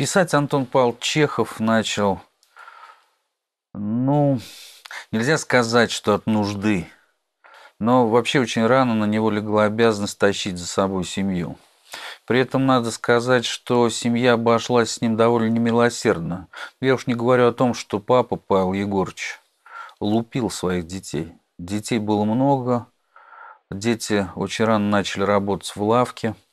Писать Антон Павел Чехов начал, ну, нельзя сказать, что от нужды, но вообще очень рано на него легла обязанность тащить за собой семью. При этом надо сказать, что семья обошлась с ним довольно немилосердно. Я уж не говорю о том, что папа Павел Егорович лупил своих детей. Детей было много, дети очень рано начали работать в лавке –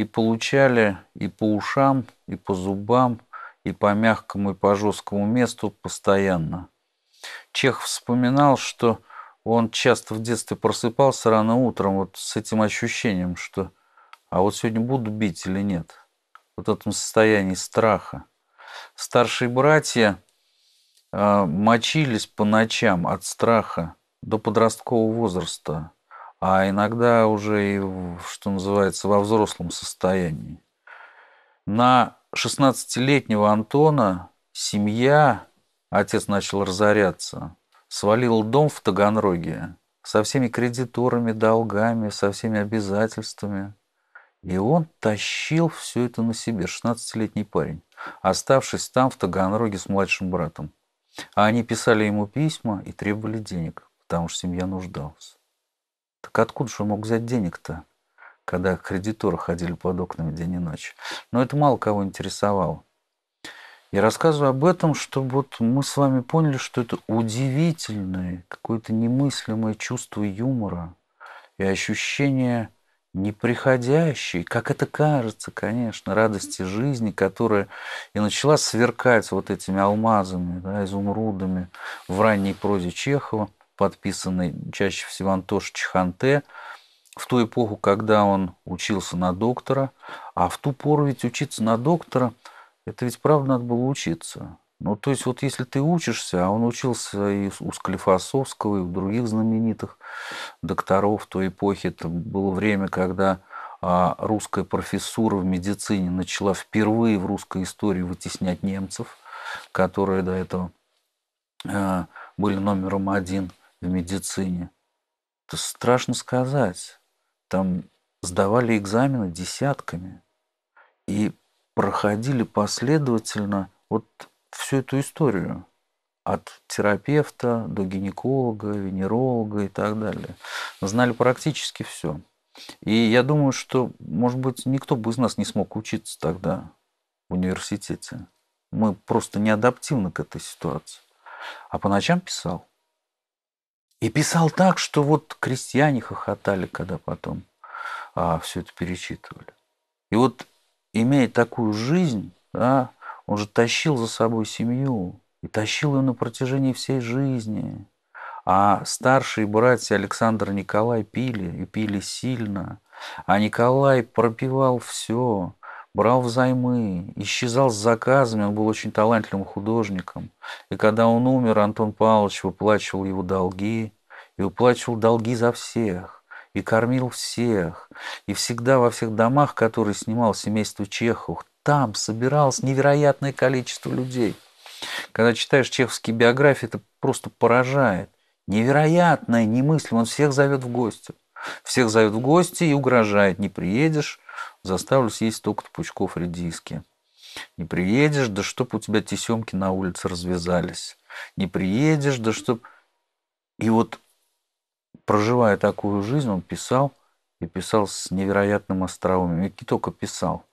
и получали и по ушам, и по зубам, и по мягкому, и по жесткому месту постоянно. Чех вспоминал, что он часто в детстве просыпался рано утром вот с этим ощущением, что «а вот сегодня буду бить или нет?» Вот в этом состоянии страха. Старшие братья э, мочились по ночам от страха до подросткового возраста а иногда уже и, что называется, во взрослом состоянии. На 16-летнего Антона семья, отец начал разоряться, свалил дом в Таганроге со всеми кредиторами, долгами, со всеми обязательствами. И он тащил все это на себе, 16-летний парень, оставшись там в Таганроге с младшим братом. А они писали ему письма и требовали денег, потому что семья нуждалась. Так откуда же он мог взять денег-то, когда кредиторы ходили под окнами день и ночь? Но это мало кого интересовало. Я рассказываю об этом, чтобы вот мы с вами поняли, что это удивительное, какое-то немыслимое чувство юмора и ощущение неприходящей, как это кажется, конечно, радости жизни, которая и начала сверкать вот этими алмазами, да, изумрудами в ранней прозе Чехова – подписанный чаще всего Антош Чеханте, в ту эпоху, когда он учился на доктора. А в ту пору ведь учиться на доктора, это ведь правда надо было учиться. Ну, то есть, вот если ты учишься, а он учился и у Склифосовского, и у других знаменитых докторов той эпохи, это было время, когда а, русская профессура в медицине начала впервые в русской истории вытеснять немцев, которые до этого а, были номером один в медицине. Это страшно сказать. Там сдавали экзамены десятками и проходили последовательно вот всю эту историю от терапевта до гинеколога, венеролога и так далее. Знали практически все. И я думаю, что, может быть, никто бы из нас не смог учиться тогда в университете. Мы просто не адаптивны к этой ситуации. А по ночам писал. И писал так, что вот крестьяне хохотали, когда потом а, все это перечитывали. И вот, имея такую жизнь, да, он же тащил за собой семью. И тащил ее на протяжении всей жизни. А старшие братья Александр и Николай пили, и пили сильно. А Николай пропивал все брал взаймы, исчезал с заказами, он был очень талантливым художником. И когда он умер, Антон Павлович выплачивал его долги, и выплачивал долги за всех, и кормил всех. И всегда во всех домах, которые снимал семейство Чехов, там собиралось невероятное количество людей. Когда читаешь чеховские биографии, это просто поражает. Невероятное, немыслимое. он всех зовет в гости. Всех зовет в гости и угрожает, не приедешь, Заставлю съесть столько -то пучков редиски. Не приедешь, да чтоб у тебя тесемки на улице развязались. Не приедешь, да чтоб... И вот, проживая такую жизнь, он писал, и писал с невероятным остроумием. И не только писал.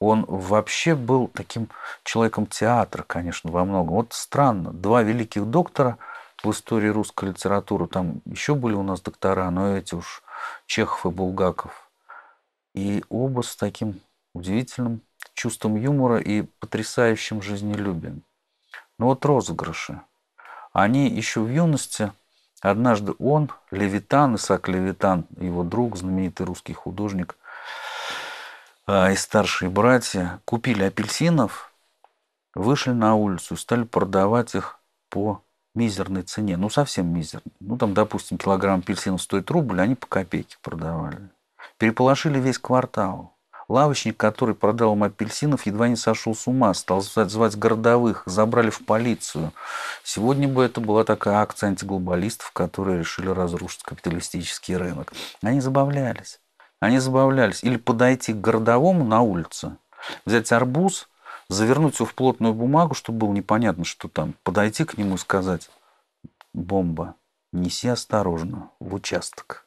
Он вообще был таким человеком театра, конечно, во многом. Вот странно, два великих доктора в истории русской литературы, там еще были у нас доктора, но эти уж Чехов и Булгаков, и оба с таким удивительным чувством юмора и потрясающим жизнелюбием. Но вот розыгрыши. Они еще в юности, однажды он, Левитан, Исаак Левитан, его друг, знаменитый русский художник, а, и старшие братья купили апельсинов, вышли на улицу и стали продавать их по мизерной цене. Ну, совсем мизерной. Ну, там, допустим, килограмм апельсинов стоит рубль, они по копейке продавали. Переполошили весь квартал. Лавочник, который продал им апельсинов, едва не сошел с ума, стал звать городовых, забрали в полицию. Сегодня бы это была такая акция антиглобалистов, которые решили разрушить капиталистический рынок. Они забавлялись. Они забавлялись. Или подойти к городовому на улице, взять арбуз, завернуть его в плотную бумагу, чтобы было непонятно, что там, подойти к нему и сказать «бомба, неси осторожно в участок».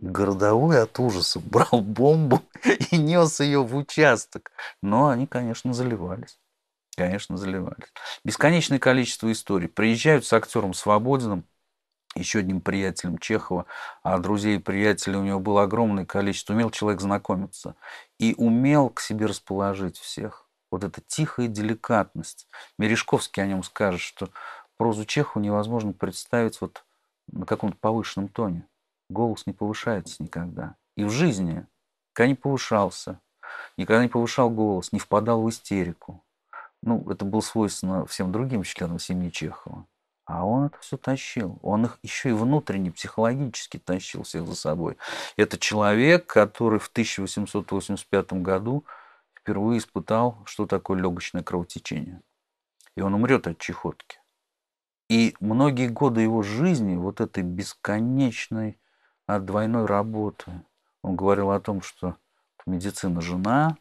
Городовой от ужаса брал бомбу и нес ее в участок. Но они, конечно, заливались. Конечно, заливались. Бесконечное количество историй. Приезжают с актером Свободиным, еще одним приятелем Чехова, а друзей и приятелей у него было огромное количество. Умел человек знакомиться и умел к себе расположить всех. Вот эта тихая деликатность. Мережковский о нем скажет, что прозу Чехова невозможно представить вот на каком-то повышенном тоне голос не повышается никогда. И в жизни никогда не повышался, никогда не повышал голос, не впадал в истерику. Ну, это было свойственно всем другим членам семьи Чехова. А он это все тащил. Он их еще и внутренне, психологически тащил всех за собой. Это человек, который в 1885 году впервые испытал, что такое легочное кровотечение. И он умрет от чехотки. И многие годы его жизни, вот этой бесконечной от двойной работы. Он говорил о том, что медицина – жена,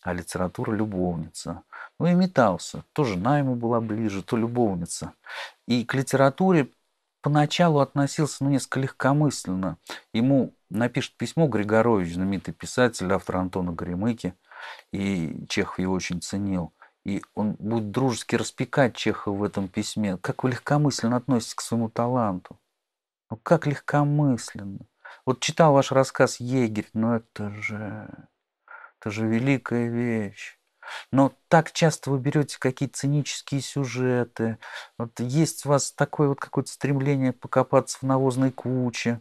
а литература – любовница. Ну и метался. То жена ему была ближе, то любовница. И к литературе поначалу относился ну, несколько легкомысленно. Ему напишет письмо Григорович, знаменитый писатель, автор Антона Горемыки, и Чехов его очень ценил. И он будет дружески распекать Чехова в этом письме. Как вы легкомысленно относитесь к своему таланту? Ну как легкомысленно? Вот читал ваш рассказ «Егерь», но это же, это же великая вещь. Но так часто вы берете какие-то цинические сюжеты. Вот есть у вас такое вот какое-то стремление покопаться в навозной куче.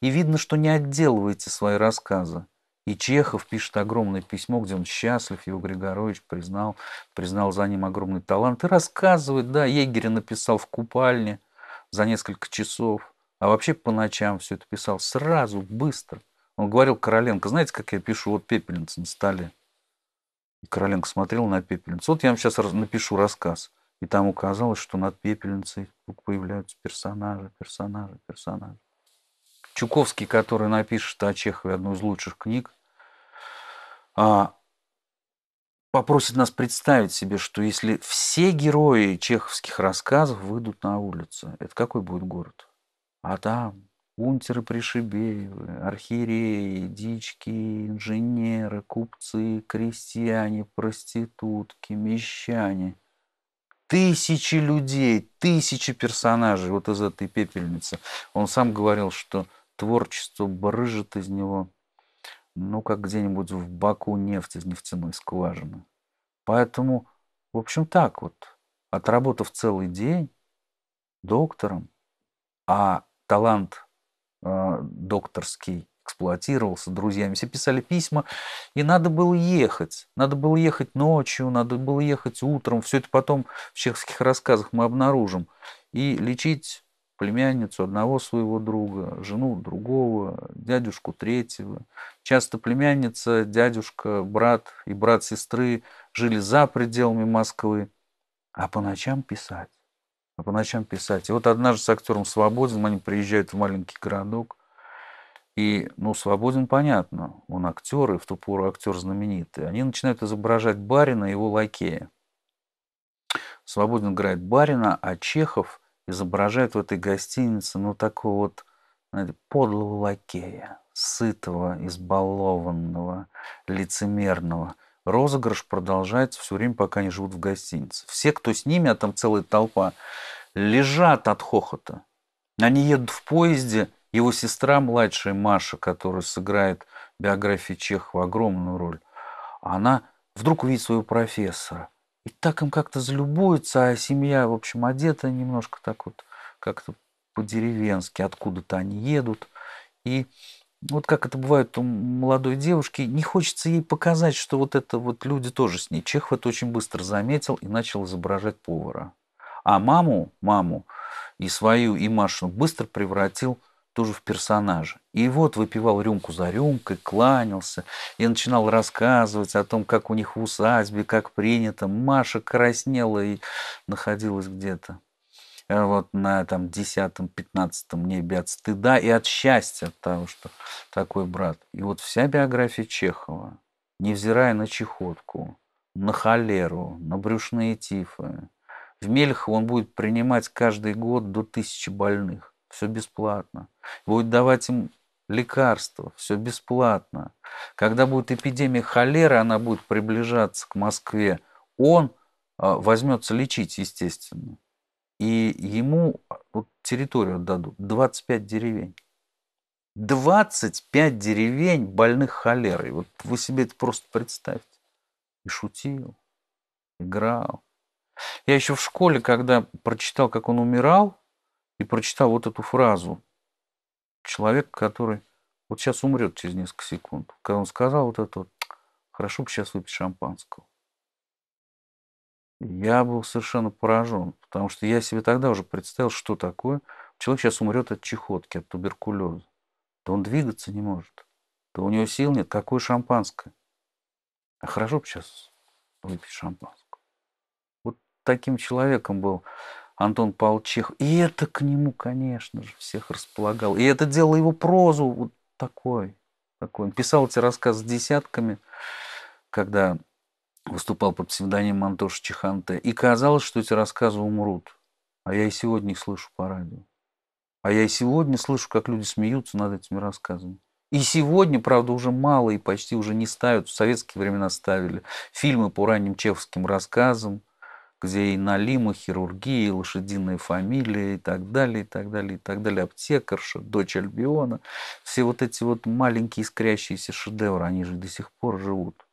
И видно, что не отделываете свои рассказы. И Чехов пишет огромное письмо, где он счастлив, его Григорович признал, признал за ним огромный талант. И рассказывает, да, Егеря написал в купальне за несколько часов а вообще по ночам все это писал. Сразу, быстро. Он говорил Короленко, знаете, как я пишу, вот пепельница на столе. И Короленко смотрел на пепельницу. Вот я вам сейчас напишу рассказ. И там указалось, что над пепельницей появляются персонажи, персонажи, персонажи. Чуковский, который напишет о Чехове одну из лучших книг, а, попросит нас представить себе, что если все герои чеховских рассказов выйдут на улицу, это какой будет город? А там унтеры пришибеевы, архиереи, дички, инженеры, купцы, крестьяне, проститутки, мещане. Тысячи людей, тысячи персонажей вот из этой пепельницы. Он сам говорил, что творчество брыжет из него, ну, как где-нибудь в баку нефть из нефтяной скважины. Поэтому, в общем, так вот, отработав целый день доктором, а талант э, докторский эксплуатировался друзьями. Все писали письма, и надо было ехать. Надо было ехать ночью, надо было ехать утром. Все это потом в чеховских рассказах мы обнаружим. И лечить племянницу одного своего друга, жену другого, дядюшку третьего. Часто племянница, дядюшка, брат и брат сестры жили за пределами Москвы, а по ночам писать а по ночам писать. И вот однажды с актером Свободиным они приезжают в маленький городок, и, ну, Свободин, понятно, он актер, и в ту пору актер знаменитый. Они начинают изображать барина и его лакея. Свободин играет барина, а Чехов изображает в этой гостинице, ну, такого вот, знаете, подлого лакея, сытого, избалованного, лицемерного. Розыгрыш продолжается все время, пока они живут в гостинице. Все, кто с ними, а там целая толпа, лежат от хохота. Они едут в поезде, его сестра младшая Маша, которая сыграет в биографии Чехова огромную роль, она вдруг увидит своего профессора. И так им как-то залюбуется, а семья, в общем, одета немножко так вот, как-то по-деревенски, откуда-то они едут. И вот как это бывает у молодой девушки, не хочется ей показать, что вот это вот люди тоже с ней. Чехов это очень быстро заметил и начал изображать повара. А маму, маму и свою, и Машу быстро превратил тоже в персонажа. И вот выпивал рюмку за рюмкой, кланялся и начинал рассказывать о том, как у них в усадьбе, как принято. Маша краснела и находилась где-то э, вот на там десятом пятнадцатом небе от стыда и от счастья от того, что такой брат. И вот вся биография Чехова, невзирая на чехотку, на холеру, на брюшные тифы, в Мельхово он будет принимать каждый год до тысячи больных. Все бесплатно. Будет давать им лекарства, все бесплатно. Когда будет эпидемия холеры, она будет приближаться к Москве, он а, возьмется лечить, естественно. И ему а, вот, территорию отдадут, 25 деревень. 25 деревень больных холерой. Вот вы себе это просто представьте. И шутил, играл. Я еще в школе, когда прочитал, как он умирал, и прочитал вот эту фразу. Человек, который вот сейчас умрет через несколько секунд. Когда он сказал вот это вот, хорошо бы сейчас выпить шампанского. Я был совершенно поражен, потому что я себе тогда уже представил, что такое. Человек сейчас умрет от чехотки, от туберкулеза. то он двигаться не может. то у него сил нет. Какое шампанское? А хорошо бы сейчас выпить шампанское таким человеком был Антон Павлович И это к нему, конечно же, всех располагал. И это делало его прозу вот такой. такой. Он писал эти рассказы с десятками, когда выступал под псевдонимом Антоша Чеханте. И казалось, что эти рассказы умрут. А я и сегодня их слышу по радио. А я и сегодня слышу, как люди смеются над этими рассказами. И сегодня, правда, уже мало и почти уже не ставят. В советские времена ставили фильмы по ранним чеховским рассказам где и налима, хирургия, и лошадиные фамилии и так далее, и так далее, и так далее. Аптекарша, дочь Альбиона. Все вот эти вот маленькие искрящиеся шедевры, они же до сих пор живут.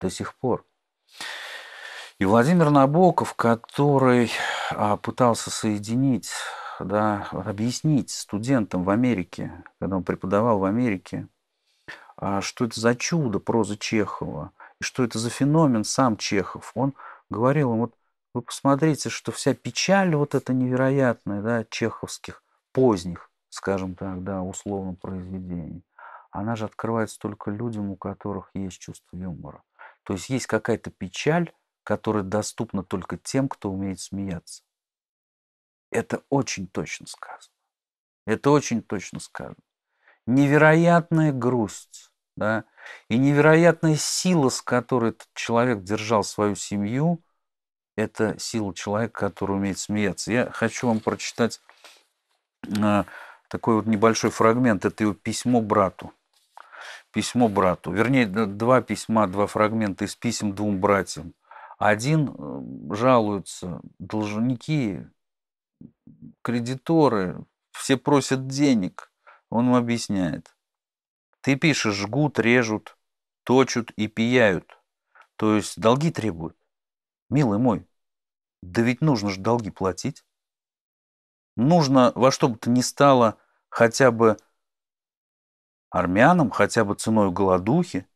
До сих пор. И Владимир Набоков, который а, пытался соединить, да, объяснить студентам в Америке, когда он преподавал в Америке, а, что это за чудо проза Чехова, и что это за феномен сам Чехов, он – говорил им, вот вы посмотрите, что вся печаль вот эта невероятная, да, чеховских, поздних, скажем так, да, условно произведений, она же открывается только людям, у которых есть чувство юмора. То есть есть какая-то печаль, которая доступна только тем, кто умеет смеяться. Это очень точно сказано. Это очень точно сказано. Невероятная грусть, да, и невероятная сила, с которой этот человек держал свою семью, это сила человека, который умеет смеяться. Я хочу вам прочитать а, такой вот небольшой фрагмент, это его письмо брату. Письмо брату. Вернее, два письма, два фрагмента из писем двум братьям. Один э, жалуется, должники, кредиторы, все просят денег. Он им объясняет. Ты пишешь «жгут», «режут», «точат» и «пияют». То есть долги требуют. Милый мой, да ведь нужно же долги платить. Нужно во что бы то ни стало хотя бы армянам, хотя бы ценой голодухи.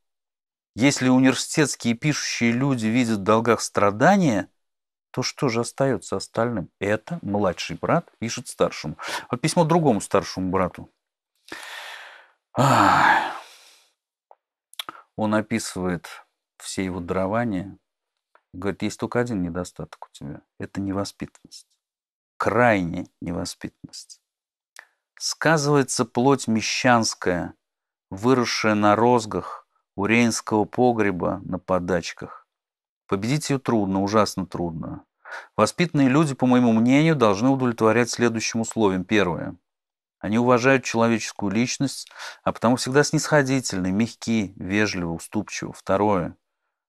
Если университетские пишущие люди видят в долгах страдания, то что же остается остальным? Это младший брат пишет старшему. Вот а письмо другому старшему брату. Он описывает все его дарования. Говорит, есть только один недостаток у тебя. Это невоспитанность. крайняя невоспитанность. Сказывается плоть мещанская, выросшая на розгах уренского погреба на подачках. Победить ее трудно, ужасно трудно. Воспитанные люди, по моему мнению, должны удовлетворять следующим условиям. Первое. Они уважают человеческую личность, а потому всегда снисходительны, мягки, вежливы, уступчивы. Второе.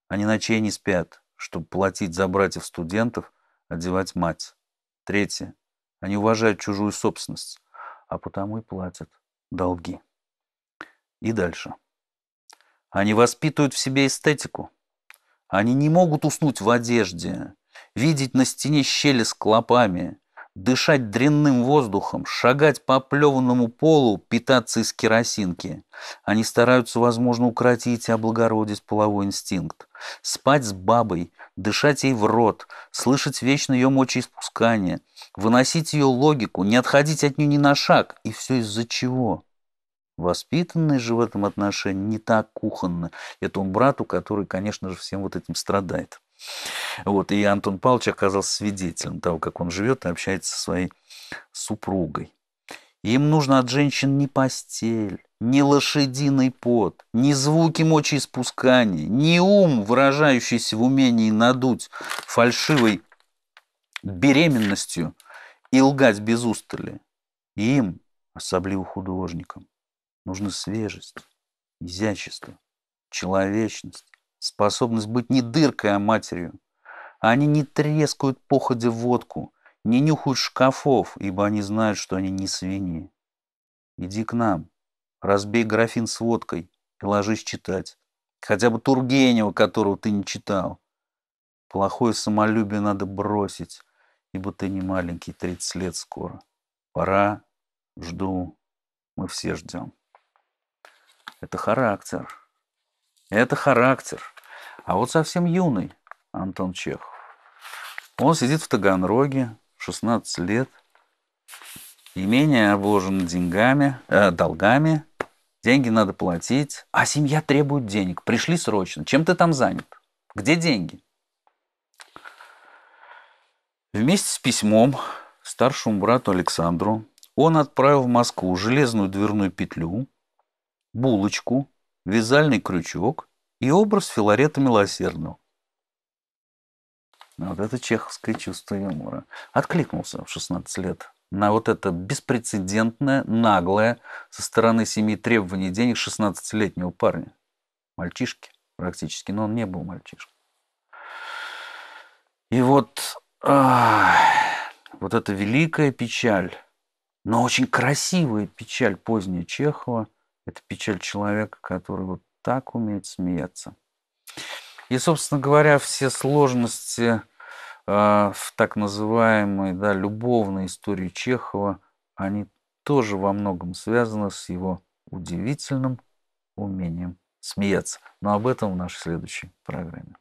Они ночей не спят, чтобы платить за братьев-студентов, одевать мать. Третье. Они уважают чужую собственность, а потому и платят долги. И дальше. Они воспитывают в себе эстетику. Они не могут уснуть в одежде, видеть на стене щели с клопами – дышать дрянным воздухом, шагать по плеванному полу, питаться из керосинки. Они стараются, возможно, укротить и облагородить половой инстинкт. Спать с бабой, дышать ей в рот, слышать вечно ее мочеиспускание, выносить ее логику, не отходить от нее ни на шаг. И все из-за чего? Воспитанные же в этом отношении не так кухонно. этому брату, который, конечно же, всем вот этим страдает. Вот, и Антон Павлович оказался свидетелем того, как он живет и общается со своей супругой. Им нужно от женщин не постель, не лошадиный пот, не звуки мочеиспускания, не ум, выражающийся в умении надуть фальшивой беременностью и лгать без устали. Им, особливо художникам, нужны свежесть, изящество, человечность, способность быть не дыркой, а матерью, они не трескают походе водку, не нюхают шкафов, ибо они знают, что они не свиньи. Иди к нам, разбей графин с водкой и ложись читать. Хотя бы Тургенева, которого ты не читал. Плохое самолюбие надо бросить, ибо ты не маленький, 30 лет скоро. Пора, жду, мы все ждем. Это характер. Это характер. А вот совсем юный, Антон Чехов. Он сидит в Таганроге, 16 лет. Имение обложено деньгами, э, долгами. Деньги надо платить. А семья требует денег. Пришли срочно. Чем ты там занят? Где деньги? Вместе с письмом старшему брату Александру он отправил в Москву железную дверную петлю, булочку, вязальный крючок и образ Филарета Милосердного. А вот это чеховское чувство юмора. Откликнулся в 16 лет на вот это беспрецедентное, наглое со стороны семьи требование денег 16-летнего парня. Мальчишки практически, но он не был мальчишкой. И вот, вот эта великая печаль, но очень красивая печаль поздняя Чехова, это печаль человека, который вот так умеет смеяться – и, собственно говоря, все сложности а, в так называемой да, любовной истории Чехова, они тоже во многом связаны с его удивительным умением смеяться. Но об этом в нашей следующей программе.